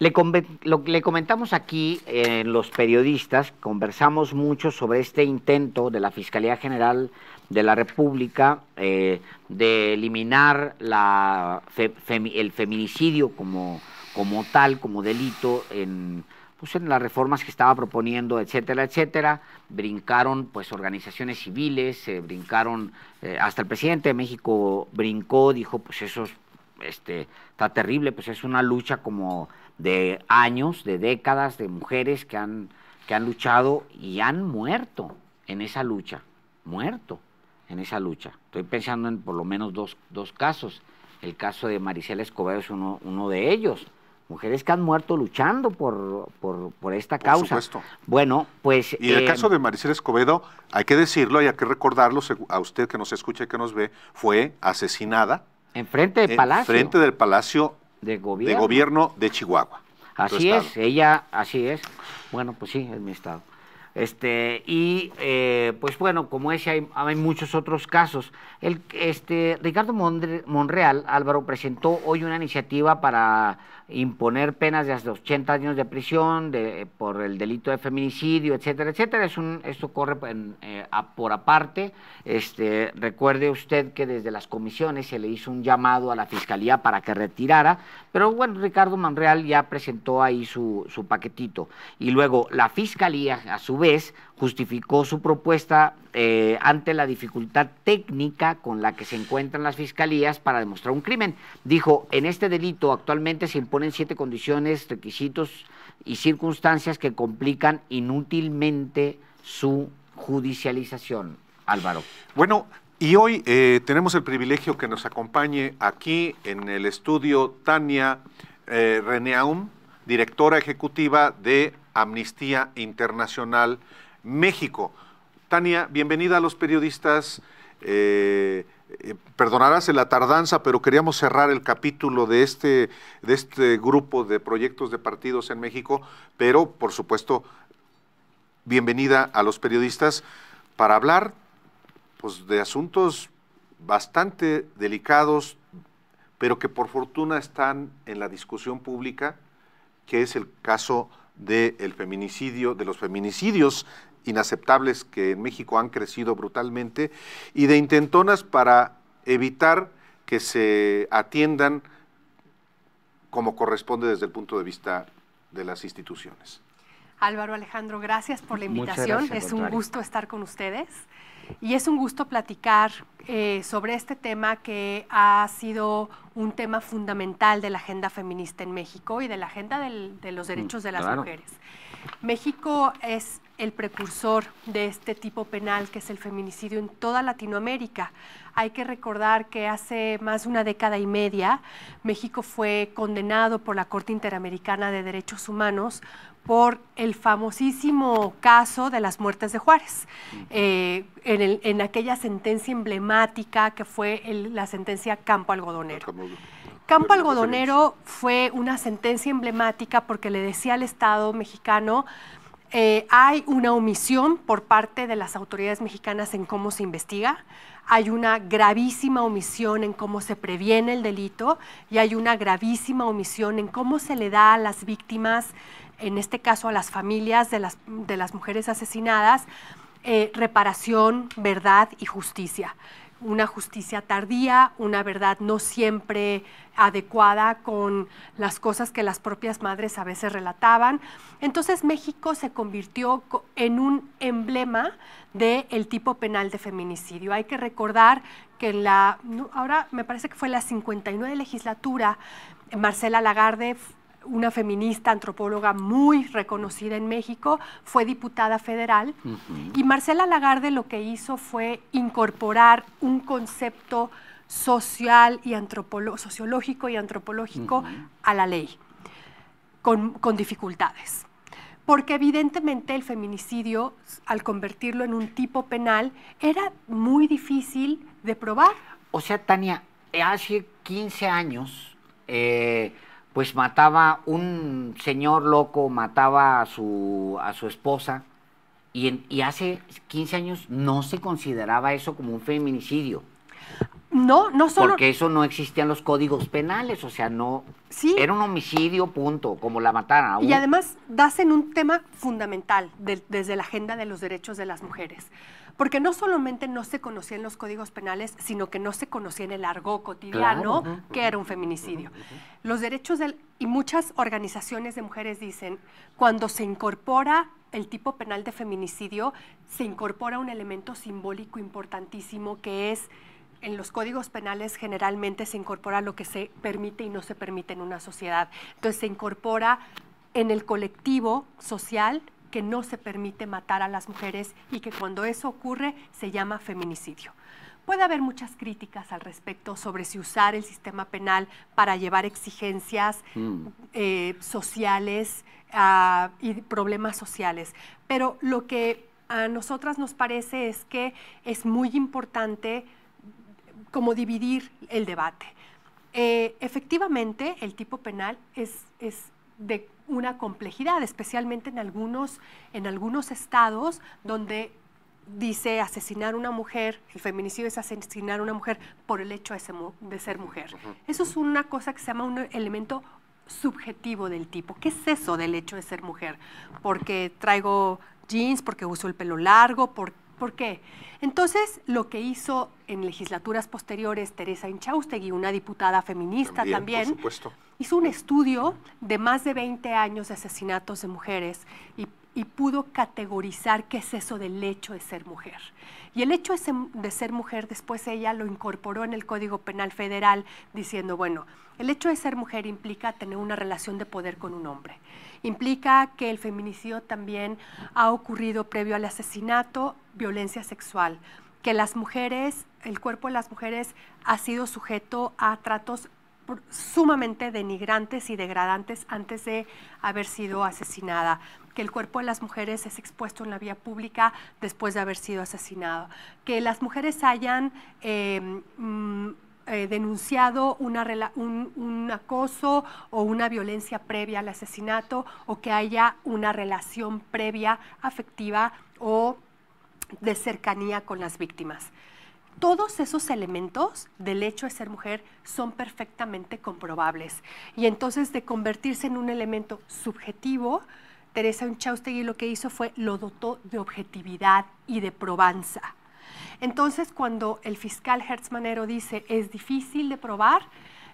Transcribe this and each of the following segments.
Le, lo, le, comentamos aquí en eh, los periodistas, conversamos mucho sobre este intento de la Fiscalía General de la República eh, de eliminar la el feminicidio como, como, tal, como delito en, pues, en las reformas que estaba proponiendo, etcétera, etcétera. Brincaron pues organizaciones civiles, brincaron, eh, hasta el presidente de México brincó, dijo pues eso este, está terrible, pues es una lucha como de años, de décadas, de mujeres que han, que han luchado y han muerto en esa lucha, muerto en esa lucha. Estoy pensando en por lo menos dos, dos casos. El caso de Maricela Escobedo es uno, uno, de ellos. Mujeres que han muerto luchando por, por, por esta por causa. Supuesto. Bueno, pues. Y el eh, caso de Maricela Escobedo, hay que decirlo y hay que recordarlo a usted que nos escucha y que nos ve, fue asesinada. frente del en Palacio. Enfrente del Palacio de gobierno de, Chihuahua. Así es, ella, así es. Bueno, pues sí, es mi estado. Este, y eh, pues bueno, como ese hay, muchos otros casos. El, este, Ricardo Monreal Álvaro presentó hoy una iniciativa para imponer penas de hasta 80 años de prisión de, por el delito de feminicidio, etcétera, etcétera. Es un, esto corre eh, por aparte. Este, recuerde usted que desde las comisiones se le hizo un llamado a la Fiscalía para que retirara, pero bueno, Ricardo Monreal ya presentó ahí su, su paquetito. Y luego la Fiscalía, a su vez, justificó su propuesta eh, ante la dificultad técnica con la que se encuentran las fiscalías para demostrar un crimen. Dijo, en este delito actualmente se imponen siete condiciones, requisitos y circunstancias que complican inútilmente su judicialización. Álvaro. Bueno, y hoy eh, tenemos el privilegio que nos acompañe aquí en el estudio Tania eh, Reneaum, directora ejecutiva de Amnistía Internacional México. Tania, bienvenida a los periodistas. Eh, eh, perdonarás la tardanza, pero queríamos cerrar el capítulo de este, de este grupo de proyectos de partidos en México, pero por supuesto, bienvenida a los periodistas para hablar pues, de asuntos bastante delicados, pero que por fortuna están en la discusión pública que es el caso del feminicidio, de los feminicidios inaceptables que en México han crecido brutalmente, y de intentonas para evitar que se atiendan como corresponde desde el punto de vista de las instituciones. Álvaro Alejandro, gracias por la invitación. es un gusto estar con ustedes y es un gusto platicar eh, sobre este tema que ha sido un tema fundamental de la agenda feminista en México y de la agenda de los mm, derechos de las mujeres. México es el precursor de este tipo penal que es el feminicidio en toda Latinoamérica. Hay que recordar que hace más de una década y media México fue condenado por la Corte Interamericana de Derechos Humanos por el famosísimo caso de las muertes de Juárez, eh, en, en, aquella sentencia emblemática que fue la sentencia Campo Algodonero. Campo Algodonero fue una sentencia emblemática porque le decía al Estado mexicano, eh, hay una omisión por parte de las autoridades mexicanas en cómo se investiga, hay una gravísima omisión en cómo se previene el delito y hay una gravísima omisión en cómo se le da a las víctimas, en este caso a las familias de las, mujeres asesinadas, eh, reparación, verdad y justicia una justicia tardía, una verdad no siempre adecuada con las cosas que las propias madres a veces relataban. Entonces México se convirtió en un emblema del tipo penal de feminicidio. Hay que recordar que en la, ahora me parece que fue la 59 legislatura, Marcela Lagarde una feminista antropóloga muy reconocida en México, fue diputada federal, y Marcela Lagarde lo que hizo fue incorporar un concepto social y sociológico y antropológico a la ley, con, con dificultades. Porque evidentemente el feminicidio, al convertirlo en un tipo penal, era muy difícil de probar. O sea, Tania, hace 15 años... Eh, pues mataba un señor loco, mataba a su, a su esposa, y, en, y hace 15 años no se consideraba eso como un feminicidio. No, no solo. Porque eso no existían los códigos penales, o sea, no. Sí. Era un homicidio, punto, como la matara. Y además das en un tema fundamental desde la agenda de los derechos de las mujeres porque no solamente no se conocían los códigos penales, sino que no se conocía en el argot cotidiano que era un feminicidio. Los derechos del, y muchas organizaciones de mujeres dicen, cuando se incorpora el tipo penal de feminicidio, se incorpora un elemento simbólico importantísimo que es en los códigos penales generalmente se incorpora lo que se permite y no se permite en una sociedad. Entonces se incorpora en el colectivo social que no se permite matar a las mujeres y que cuando eso ocurre se llama feminicidio. Puede haber muchas críticas al respecto sobre si usar el sistema penal para llevar exigencias mm. eh, sociales ah, y problemas sociales, pero lo que a nosotras nos parece es que es muy importante como dividir el debate. Eh, efectivamente, el tipo penal es, es de una complejidad, especialmente en algunos, en algunos estados donde dice asesinar a una mujer, el feminicidio es asesinar a una mujer por el hecho de ser mujer. Eso es una cosa que se llama un elemento subjetivo del tipo. ¿Qué es eso del hecho de ser mujer? Porque traigo jeans, porque uso el pelo largo, ¿por, qué? Entonces, lo que hizo en legislaturas posteriores Teresa Inchaustegui, una diputada feminista también, también por supuesto hizo un estudio de más de 20 años de asesinatos de mujeres y, pudo categorizar qué es eso del hecho de ser mujer. Y el hecho de ser mujer, después ella lo incorporó en el Código Penal Federal diciendo, bueno, el hecho de ser mujer implica tener una relación de poder con un hombre. Implica que el feminicidio también ha ocurrido previo al asesinato, violencia sexual, que las mujeres, el cuerpo de las mujeres ha sido sujeto a tratos sumamente denigrantes y degradantes antes de haber sido asesinada, que el cuerpo de las mujeres es expuesto en la vía pública después de haber sido asesinado, que las mujeres hayan em, mm, eh, denunciado un, acoso o una violencia previa al asesinato o que haya una relación previa afectiva o de cercanía con las víctimas todos esos elementos del hecho de ser mujer son perfectamente comprobables. Y entonces de convertirse en un elemento subjetivo, Teresa Unchaustegui lo que hizo fue lo dotó de objetividad y de probanza. Entonces cuando el fiscal Hertzmanero dice es difícil de probar,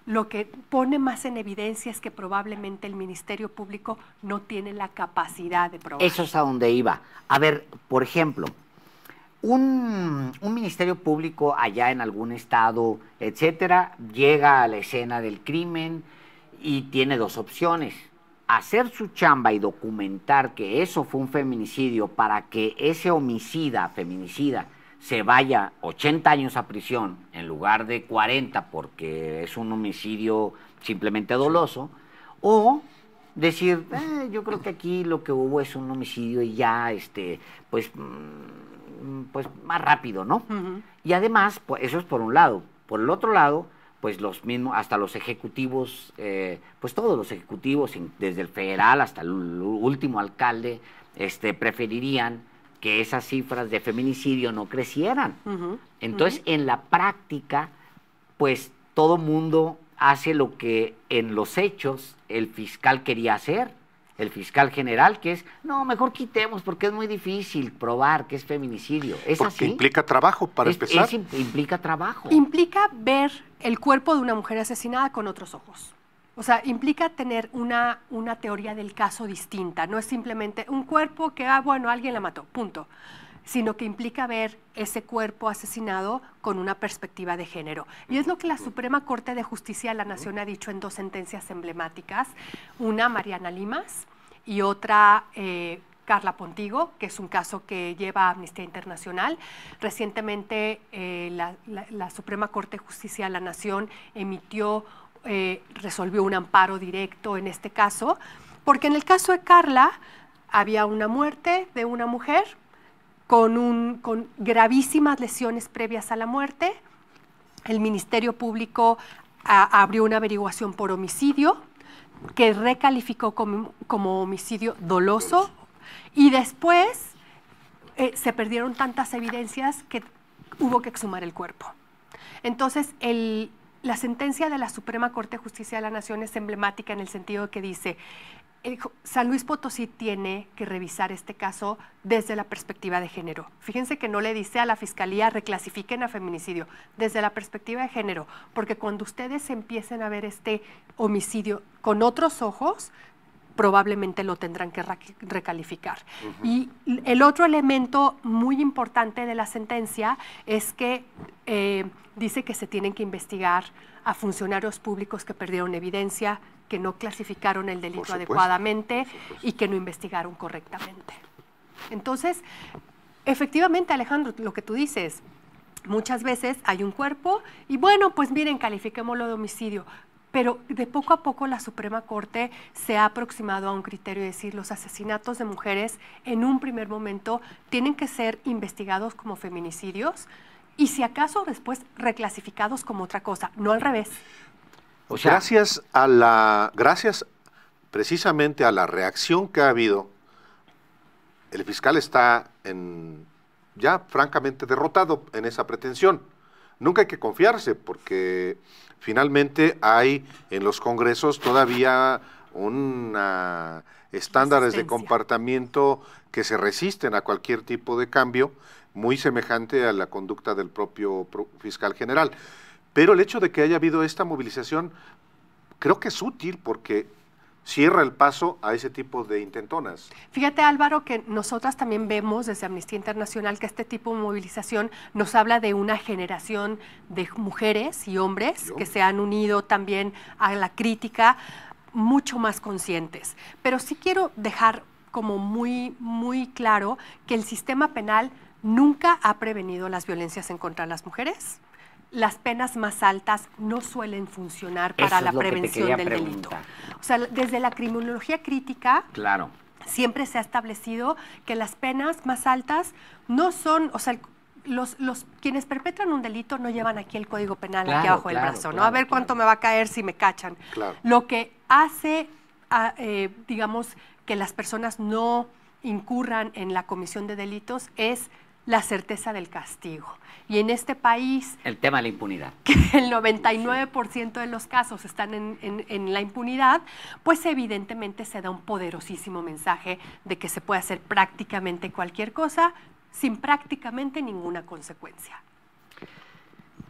lo que pone más en evidencia es que probablemente el Ministerio Público no tiene la capacidad de probar. Eso es a donde iba. A ver, por ejemplo, un, ministerio público allá en algún estado, etcétera, llega a la escena del crimen y tiene dos opciones. Hacer su chamba y documentar que eso fue un feminicidio para que ese homicida, feminicida, se vaya 80 años a prisión en lugar de 40 porque es un homicidio simplemente doloso, o decir, eh, yo creo que aquí lo que hubo es un homicidio y ya, este, pues... Mm, Mm, pues, más rápido, ¿no? Y además, pues, eso es por un lado. Por el otro lado, pues los mismos, hasta los ejecutivos, eh, pues todos los ejecutivos, desde el federal hasta el último alcalde, este, preferirían que esas cifras de feminicidio no crecieran. Entonces, en la práctica, pues todo mundo hace lo que en los hechos el fiscal quería hacer el fiscal general, que es, no, mejor quitemos porque es muy difícil probar que es feminicidio. ¿Es porque implica trabajo, para empezar. implica trabajo. Implica ver el cuerpo de una mujer asesinada con otros ojos. O sea, implica tener una, una teoría del caso distinta. No es simplemente un cuerpo que, ah, bueno, alguien la mató, punto sino que implica ver ese cuerpo asesinado con una perspectiva de género. Y es lo que la Suprema Corte de Justicia de la Nación ha dicho en dos sentencias emblemáticas, una Mariana Limas y otra eh, Carla Pontigo, que es un caso que lleva Amnistía Internacional. Recientemente eh, la, Suprema Corte de Justicia de la Nación emitió, eh, resolvió un amparo directo en este caso, porque en el caso de Carla había una muerte de una mujer con, un, con gravísimas lesiones previas a la muerte. El Ministerio Público abrió una averiguación por homicidio que recalificó como, homicidio doloso y después eh, se perdieron tantas evidencias que hubo que exhumar el cuerpo. Entonces, el, la sentencia de la Suprema Corte de Justicia de la Nación es emblemática en el sentido de que dice, eh, San Luis Potosí tiene que revisar este caso desde la perspectiva de género. Fíjense que no le dice a la fiscalía reclasifiquen a feminicidio, desde la perspectiva de género, porque cuando ustedes empiecen a ver este homicidio con otros ojos, probablemente lo tendrán que recalificar. Y el otro elemento muy importante de la sentencia es que eh, dice que se tienen que investigar a funcionarios públicos que perdieron evidencia, que no clasificaron el delito adecuadamente y que no investigaron correctamente. Entonces, efectivamente, Alejandro, lo que tú dices, muchas veces hay un cuerpo y bueno, pues miren, califiquémoslo de homicidio. Pero de poco a poco la Suprema Corte se ha aproximado a un criterio de decir los asesinatos de mujeres en un primer momento tienen que ser investigados como feminicidios, y si acaso después reclasificados como otra cosa, no al revés. gracias a la, gracias precisamente a la reacción que ha habido, el fiscal está en, ya francamente derrotado en esa pretensión. Nunca hay que confiarse porque finalmente hay en los congresos todavía un estándares de comportamiento que se resisten a cualquier tipo de cambio muy semejante a la conducta del propio fiscal general. Pero el hecho de que haya habido esta movilización creo que es útil porque cierra el paso a ese tipo de intentonas. Fíjate Álvaro que nosotras también vemos desde Amnistía Internacional que este tipo de movilización nos habla de una generación de mujeres y hombres que se han unido también a la crítica mucho más conscientes. Pero sí quiero dejar como muy, muy claro que el sistema penal nunca ha prevenido las violencias en contra de las mujeres. Las penas más altas no suelen funcionar para la prevención del delito. O sea, desde la criminología crítica, claro. siempre se ha establecido que las penas más altas no son, o sea, los, los, quienes perpetran un delito no llevan aquí el código penal aquí abajo del brazo, ¿no? a ver cuánto me va a caer si me cachan. Lo que hace, eh, digamos, que las personas no incurran en la comisión de delitos es la certeza del castigo. Y en este país... El tema de la impunidad. Que el 99% de los casos están en, la impunidad, pues evidentemente se da un poderosísimo mensaje de que se puede hacer prácticamente cualquier cosa sin prácticamente ninguna consecuencia.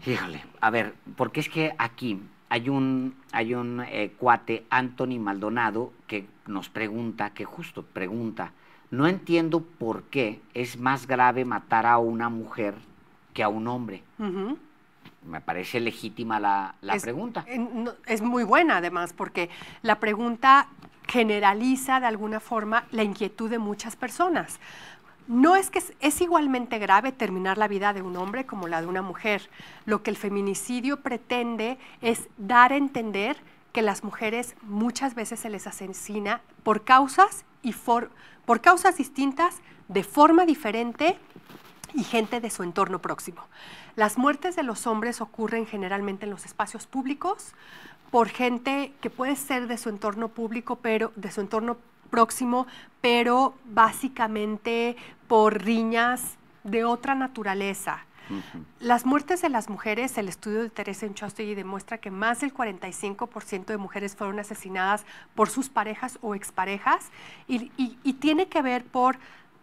Fíjale, a ver, porque es que aquí hay un, hay un eh, cuate, Anthony Maldonado, que nos pregunta, que justo pregunta, no entiendo por qué es más grave matar a una mujer que a un hombre. Me parece legítima la, pregunta. Es muy buena además, porque la pregunta generaliza de alguna forma la inquietud de muchas personas. No es que es, es, igualmente grave terminar la vida de un hombre como la de una mujer. Lo que el feminicidio pretende es dar a entender que las mujeres muchas veces se les asesina por causas y por causas distintas, de forma diferente y gente de su entorno próximo. Las muertes de los hombres ocurren generalmente en los espacios públicos por gente que puede ser de su entorno público, pero de su entorno próximo, pero básicamente por riñas de otra naturaleza, las muertes de las mujeres, el estudio de Teresa Enchostegui demuestra que más del 45% de mujeres fueron asesinadas por sus parejas o exparejas y, tiene que ver por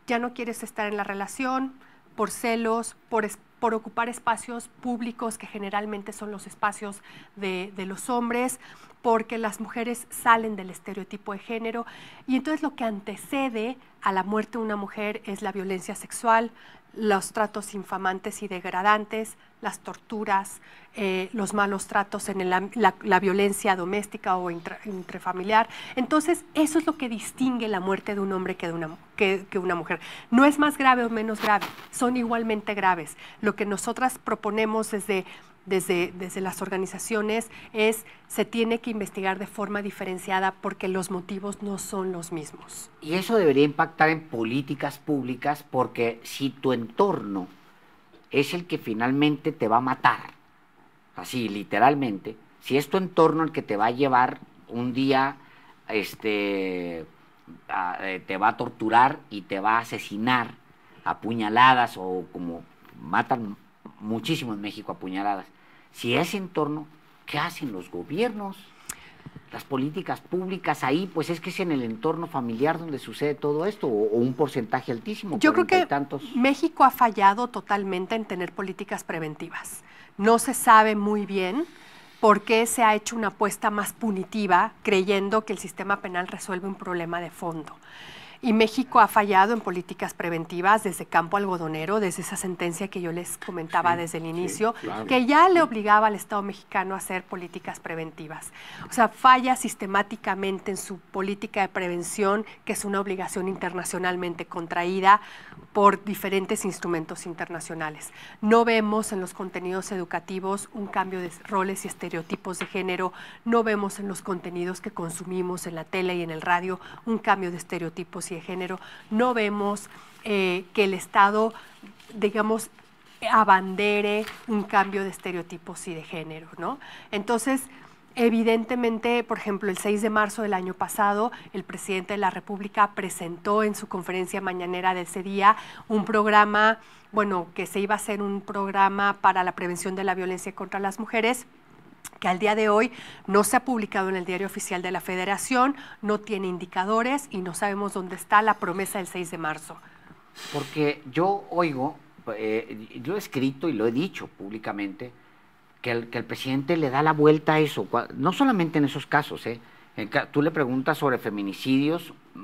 ya no quieres estar en la relación, por celos, por, ocupar espacios públicos que generalmente son los espacios de los hombres, porque las mujeres salen del estereotipo de género y entonces lo que antecede a la muerte de una mujer es la violencia sexual, los tratos infamantes y degradantes, las torturas, eh, los malos tratos en la, violencia doméstica o intrafamiliar. Entonces, eso es lo que distingue la muerte de un hombre que de una, una mujer. No es más grave o menos grave, son igualmente graves. Lo que nosotras proponemos desde desde, las organizaciones es se tiene que investigar de forma diferenciada porque los motivos no son los mismos. Y eso debería impactar en políticas públicas porque si tu entorno es el que finalmente te va a matar, así literalmente, si es tu entorno el que te va a llevar un día, este, eh, te va a torturar y te va a asesinar a puñaladas o como matan muchísimo en México a puñaladas. Si ese entorno, ¿qué hacen los gobiernos? Las políticas públicas ahí, pues es que es en el entorno familiar donde sucede todo esto, o, un porcentaje altísimo. Yo creo que México ha fallado totalmente en tener políticas preventivas. No se sabe muy bien por qué se ha hecho una apuesta más punitiva creyendo que el sistema penal resuelve un problema de fondo. Y México ha fallado en políticas preventivas desde campo algodonero, desde esa sentencia que yo les comentaba desde el inicio, que ya le obligaba al Estado mexicano a hacer políticas preventivas. O sea, falla sistemáticamente en su política de prevención, que es una obligación internacionalmente contraída por diferentes instrumentos internacionales. No vemos en los contenidos educativos un cambio de roles y estereotipos de género, no vemos en los contenidos que consumimos en la tele y en el radio un cambio de estereotipos y de género, no vemos eh, que el Estado, digamos, abandere un cambio de estereotipos y de género, ¿no? Entonces, Evidentemente, por ejemplo, el 6 de marzo del año pasado, el presidente de la República presentó en su conferencia mañanera de ese día un programa, bueno, que se iba a hacer un programa para la prevención de la violencia contra las mujeres que al día de hoy no se ha publicado en el diario oficial de la federación, no tiene indicadores y no sabemos dónde está la promesa del 6 de marzo. Porque yo oigo, eh, yo he escrito y lo he dicho públicamente, que el, que el, presidente le da la vuelta a eso, no solamente en esos casos, eh, tú le preguntas sobre feminicidios, mm,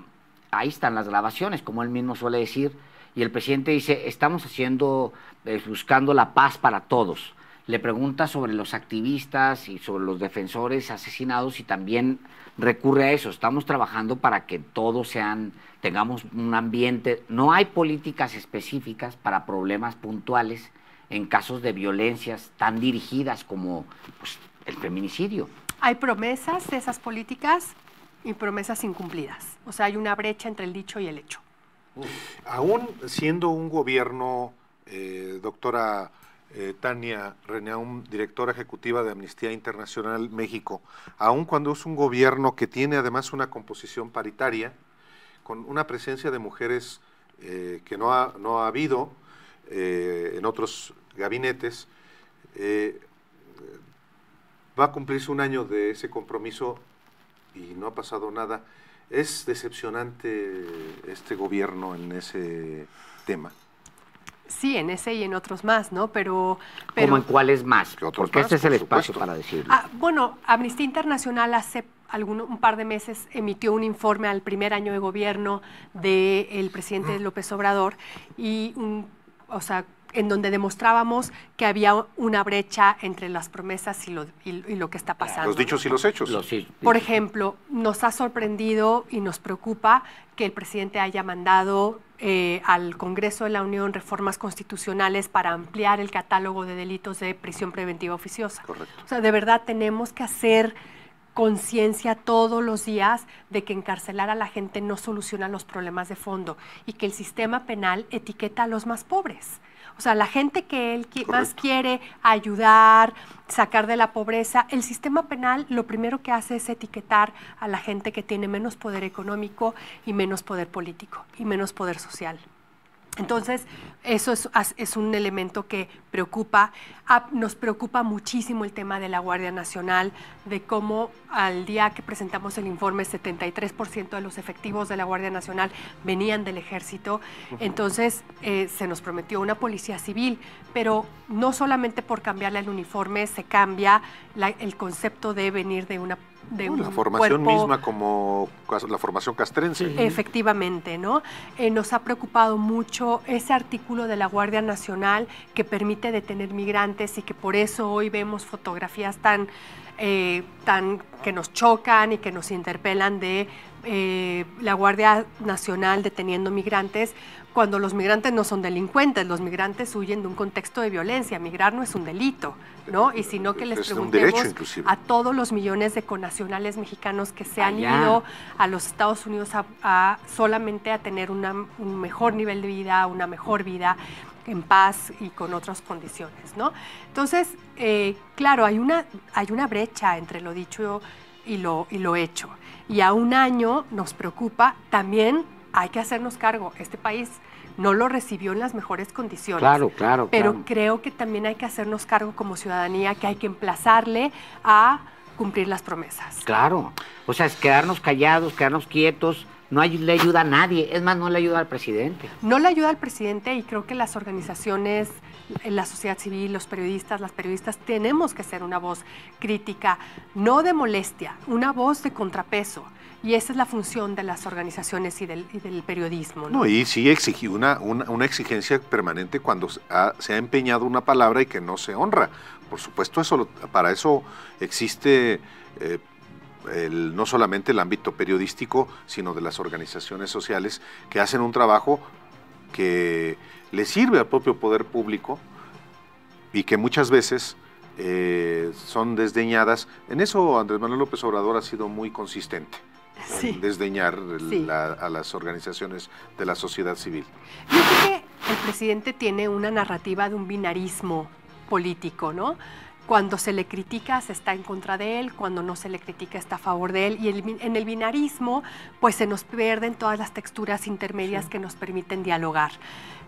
ahí están las grabaciones, como él mismo suele decir, y el presidente dice, estamos haciendo, eh, buscando la paz para todos le pregunta sobre los activistas y sobre los defensores asesinados y también recurre a eso. Estamos trabajando para que todos sean, tengamos un ambiente. No hay políticas específicas para problemas puntuales en casos de violencias tan dirigidas como pues, el feminicidio. Hay promesas de esas políticas y promesas incumplidas. O sea, hay una brecha entre el dicho y el hecho. Aún siendo un gobierno, eh, doctora eh, Tania Reneaum, directora ejecutiva de Amnistía Internacional México, aun cuando es un gobierno que tiene además una composición paritaria, con una presencia de mujeres eh, que no ha, habido eh, en otros gabinetes, va a cumplirse un año de ese compromiso y no ha pasado nada. Es decepcionante este gobierno en ese tema. Sí, en ese y en otros más, ¿no? Pero... pero ¿Cómo en cuáles más? Porque este es el espacio para decirlo. Ah, bueno, Amnistía Internacional hace alguno, un par de meses emitió un informe al primer año de gobierno del presidente mm. López Obrador y un... O sea, en donde demostrábamos que había una brecha entre las promesas y lo, que está pasando. Los dichos y los hechos. Por ejemplo, nos ha sorprendido y nos preocupa que el presidente haya mandado eh, al Congreso de la Unión reformas constitucionales para ampliar el catálogo de delitos de prisión preventiva oficiosa. Correcto. O sea, de verdad tenemos que hacer conciencia todos los días de que encarcelar a la gente no soluciona los problemas de fondo y que el sistema penal etiqueta a los más pobres. O sea, la gente que él más quiere ayudar, sacar de la pobreza, el sistema penal lo primero que hace es etiquetar a la gente que tiene menos poder económico y menos poder político y menos poder social. Entonces, eso es, un elemento que preocupa. nos preocupa muchísimo el tema de la Guardia Nacional, de cómo al día que presentamos el informe, 73% de los efectivos de la Guardia Nacional venían del ejército. Entonces, eh, se nos prometió una policía civil, pero no solamente por cambiarle el uniforme se cambia el concepto de venir de una la formación misma como la formación castrense. Efectivamente, ¿no? Eh, nos ha preocupado mucho ese artículo de la Guardia Nacional que permite detener migrantes y que por eso hoy vemos fotografías tan eh, tan que nos chocan y que nos interpelan de eh, la Guardia Nacional deteniendo migrantes cuando los migrantes no son delincuentes, los migrantes huyen de un contexto de violencia, migrar no es un delito, ¿no? Y sino que les preguntemos a todos los millones de conacionales mexicanos que se han ido a los Estados Unidos a, solamente a tener un mejor nivel de vida, una mejor vida en paz y con otras condiciones, ¿no? Entonces, eh, claro, hay una, hay una brecha entre lo dicho y lo, y lo hecho. Y a un año nos preocupa también, hay que hacernos cargo, este país no lo recibió en las mejores condiciones. Claro, claro. Pero creo que también hay que hacernos cargo como ciudadanía, que hay que emplazarle a cumplir las promesas. Claro, o sea, es quedarnos callados, quedarnos quietos, no le ayuda a nadie, es más, no le ayuda al presidente. No le ayuda al presidente y creo que las organizaciones la sociedad civil, los periodistas, las periodistas, tenemos que ser una voz crítica, no de molestia, una voz de contrapeso. Y esa es la función de las organizaciones y del, periodismo. ¿no? y sí exigir una, exigencia permanente cuando se ha empeñado una palabra y que no se honra. Por supuesto, eso para eso existe eh, no solamente el ámbito periodístico, sino de las organizaciones sociales que hacen un trabajo que le sirve al propio poder público y que muchas veces eh, son desdeñadas. En eso Andrés Manuel López Obrador ha sido muy consistente. desdeñar a las organizaciones de la sociedad civil. Yo creo que el presidente tiene una narrativa de un binarismo político, ¿no? Cuando se le critica se está en contra de él, cuando no se le critica está a favor de él. Y en el binarismo, pues se nos pierden todas las texturas intermedias que nos permiten dialogar.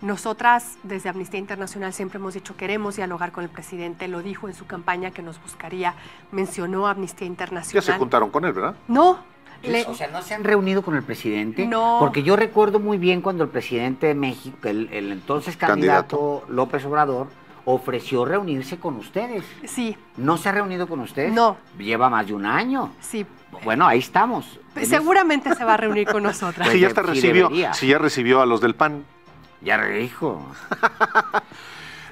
Nosotras desde Amnistía Internacional siempre hemos dicho queremos dialogar con el presidente, lo dijo en su campaña que nos buscaría, mencionó Amnistía Internacional. Ya se juntaron con él, ¿verdad? No, O sea, ¿no se han reunido con el presidente? No. Porque yo recuerdo muy bien cuando el presidente de México, el, entonces candidato, López Obrador, ofreció reunirse con ustedes. Sí. ¿No se ha reunido con ustedes? No. Lleva más de un año. Sí. Bueno, ahí estamos. Seguramente se va a reunir con nosotras. Pues si, ya recibió, ya recibió a los del PAN. Ya dijo.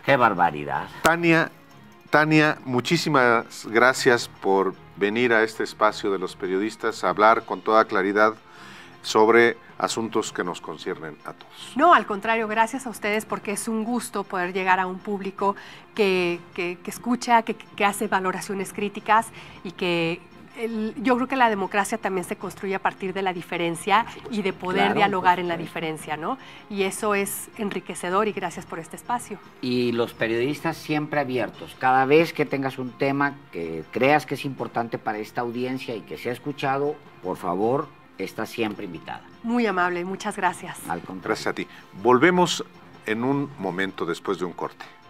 Qué barbaridad. Tania, Tania, muchísimas gracias por venir a este espacio de los periodistas a hablar con toda claridad sobre asuntos que nos conciernen a todos. No, al contrario, gracias a ustedes porque es un gusto poder llegar a un público que, escucha, que, hace valoraciones críticas y que, yo creo que la democracia también se construye a partir de la diferencia y de poder dialogar en la diferencia, ¿no? Y eso es enriquecedor y gracias por este espacio. Y los periodistas siempre abiertos, cada vez que tengas un tema que creas que es importante para esta audiencia y que sea escuchado, por favor, está siempre invitada. Muy amable, muchas gracias. Al contrario. Gracias a ti. Volvemos en un momento después de un corte.